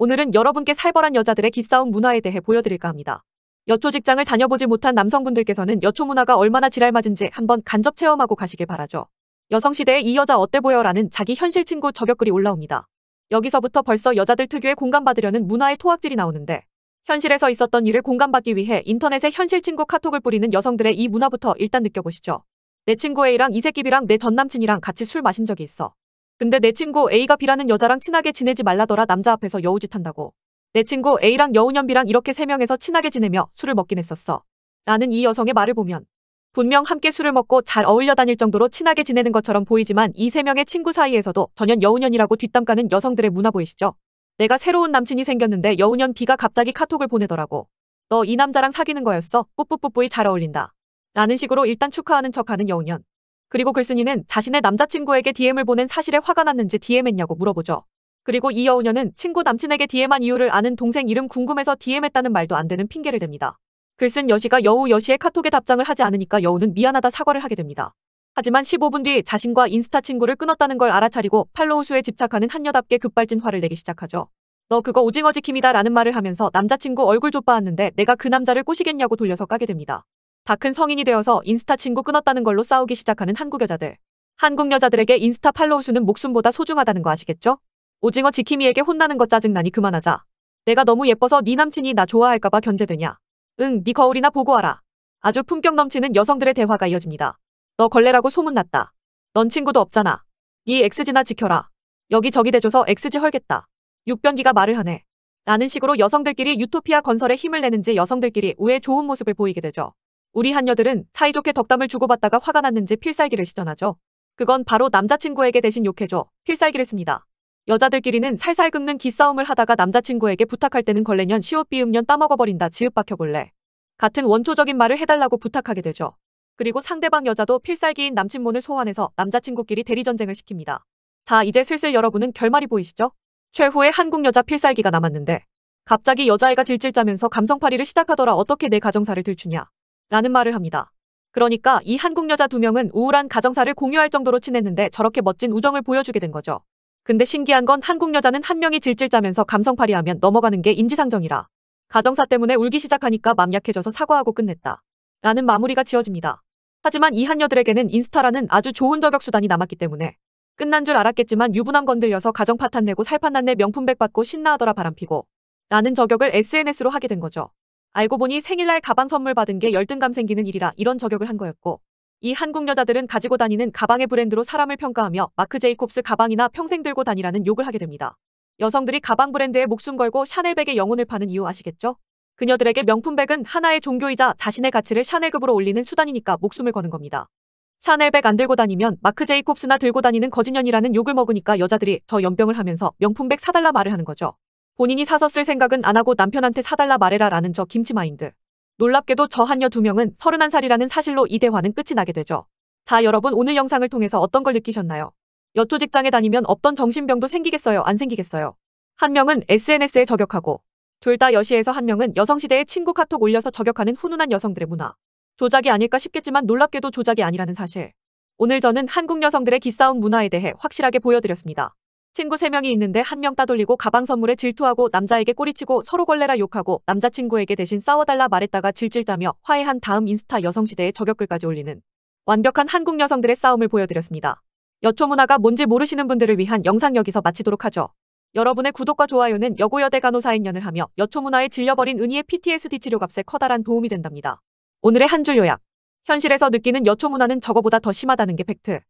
오늘은 여러분께 살벌한 여자들의 기싸움 문화에 대해 보여드릴까 합니다. 여초 직장을 다녀보지 못한 남성분들께서는 여초 문화가 얼마나 지랄맞은지 한번 간접 체험하고 가시길 바라죠. 여성시대의 이 여자 어때 보여라는 자기 현실 친구 저격글이 올라옵니다. 여기서부터 벌써 여자들 특유의 공감받으려는 문화의 토악질이 나오는데 현실에서 있었던 일을 공감받기 위해 인터넷에 현실 친구 카톡을 뿌리는 여성들의 이 문화부터 일단 느껴보시죠. 내 친구 A랑 이 새끼비랑 내 전남친이랑 같이 술 마신 적이 있어. 근데 내 친구 A가 B라는 여자랑 친하게 지내지 말라더라 남자 앞에서 여우짓한다고. 내 친구 A랑 여우년 B랑 이렇게 세명에서 친하게 지내며 술을 먹긴 했었어. 라는이 여성의 말을 보면 분명 함께 술을 먹고 잘 어울려 다닐 정도로 친하게 지내는 것처럼 보이지만 이 세명의 친구 사이에서도 전연 여우년이라고 뒷담가는 여성들의 문화 보이시죠? 내가 새로운 남친이 생겼는데 여우년 B가 갑자기 카톡을 보내더라고. 너 이 남자랑 사귀는 거였어? 뿌뿌뿌뿌이 잘 어울린다. 라는 식으로 일단 축하하는 척하는 여우년. 그리고 글쓴이는 자신의 남자친구에게 DM을 보낸 사실에 화가 났는지 DM했냐고 물어보죠. 그리고 이 여우녀는 친구 남친에게 DM한 이유를 아는 동생 이름 궁금해서 DM했다는 말도 안 되는 핑계를 댑니다. 글쓴 여시가 여우 여시의 카톡에 답장을 하지 않으니까 여우는 미안하다 사과를 하게 됩니다. 하지만 15분 뒤 자신과 인스타 친구를 끊었다는 걸 알아차리고 팔로우 수에 집착하는 한녀답게 급발진 화를 내기 시작하죠. 너 그거 오징어 지킴이다 라는 말을 하면서 남자친구 얼굴 좆아왔는데 내가 그 남자를 꼬시겠냐고 돌려서 까게 됩니다. 다큰 성인이 되어서 인스타 친구 끊었다는 걸로 싸우기 시작하는 한국 여자들. 한국 여자들에게 인스타 팔로우 수는 목숨보다 소중하다는 거 아시겠죠? 오징어 지킴이에게 혼나는 거 짜증나니 그만하자. 내가 너무 예뻐서 네 남친이 나 좋아할까봐 견제되냐. 응, 네 거울이나 보고 와라. 아주 품격 넘치는 여성들의 대화가 이어집니다. 너 걸레라고 소문났다. 넌 친구도 없잖아. 네 엑스지나 지켜라. 여기저기 대줘서 엑스지 헐겠다. 육변기가 말을 하네. 라는 식으로 여성들끼리 유토피아 건설에 힘을 내는지 여성들끼리 우애 좋은 모습을 보이게 되죠. 우리 한녀들은 사이좋게 덕담을 주고받다가 화가 났는지 필살기를 시전하죠. 그건 바로 남자친구에게 대신 욕해줘 필살기를 씁니다. 여자들끼리는 살살 긁는 기싸움을 하다가 남자친구에게 부탁할 때는 걸레년 시옷비읍년 따먹어버린다 지읒 박혀볼래. 같은 원초적인 말을 해달라고 부탁하게 되죠. 그리고 상대방 여자도 필살기인 남친몬을 소환해서 남자친구끼리 대리전쟁을 시킵니다. 자 이제 슬슬 여러분은 결말이 보이시죠? 최후의 한국 여자 필살기가 남았는데 갑자기 여자애가 질질 짜면서 감성팔이를 시작하더라 어떻게 내 가정사를 들추냐. 라는 말을 합니다. 그러니까 이 한국 여자 두 명은 우울한 가정사를 공유할 정도로 친했는데 저렇게 멋진 우정을 보여주게 된 거죠. 근데 신기한 건 한국 여자는 한 명이 질질 짜면서 감성팔이 하면 넘어가는 게 인지상정이라. 가정사 때문에 울기 시작하니까 맘 약해져서 사과하고 끝냈다. 라는 마무리가 지어집니다. 하지만 이한녀들에게는 인스타라는 아주 좋은 저격수단이 남았기 때문에 끝난 줄 알았겠지만 유부남 건들려서 가정 파탄 내고 살판난 내 명품백 받고 신나하더라 바람피고 라는 저격을 SNS로 하게 된 거죠. 알고 보니 생일날 가방 선물 받은 게 열등감 생기는 일이라 이런 저격을 한 거였고 이 한국 여자들은 가지고 다니는 가방의 브랜드로 사람을 평가하며 마크 제이콥스 가방이나 평생 들고 다니라는 욕을 하게 됩니다. 여성들이 가방 브랜드에 목숨 걸고 샤넬백의 영혼을 파는 이유 아시겠죠? 그녀들에게 명품백은 하나의 종교이자 자신의 가치를 샤넬급으로 올리는 수단이니까 목숨을 거는 겁니다. 샤넬백 안 들고 다니면 마크 제이콥스나 들고 다니는 거짓년이라는 욕을 먹으니까 여자들이 더 연병을 하면서 명품백 사달라 말을 하는 거죠. 본인이 사서 쓸 생각은 안 하고 남편한테 사달라 말해라 라는 저 김치 마인드. 놀랍게도 저한녀두 명은 31살이라는 사실로 이 대화는 끝이 나게 되죠. 자 여러분 오늘 영상을 통해서 어떤 걸 느끼셨나요? 여초 직장에 다니면 없던 정신병도 생기겠어요 안 생기겠어요? 한 명은 SNS에 저격하고 둘 다 여시에서 한 명은 여성시대에 친구 카톡 올려서 저격하는 훈훈한 여성들의 문화. 조작이 아닐까 싶겠지만 놀랍게도 조작이 아니라는 사실. 오늘 저는 한국 여성들의 기싸운 문화에 대해 확실하게 보여드렸습니다. 친구 3명이 있는데 한 명 따돌리고 가방 선물에 질투하고 남자에게 꼬리치고 서로 걸레라 욕하고 남자친구에게 대신 싸워달라 말했다가 질질다며 화해한 다음 인스타 여성시대에 저격글까지 올리는 완벽한 한국 여성들의 싸움을 보여드렸습니다. 여초 문화가 뭔지 모르시는 분들을 위한 영상 여기서 마치도록 하죠. 여러분의 구독과 좋아요는 여고여대 간호사인연을 하며 여초 문화에 질려버린 은희의 PTSD 치료 값에 커다란 도움이 된답니다. 오늘의 한 줄 요약 현실에서 느끼는 여초 문화는 저거보다 더 심하다는 게 팩트.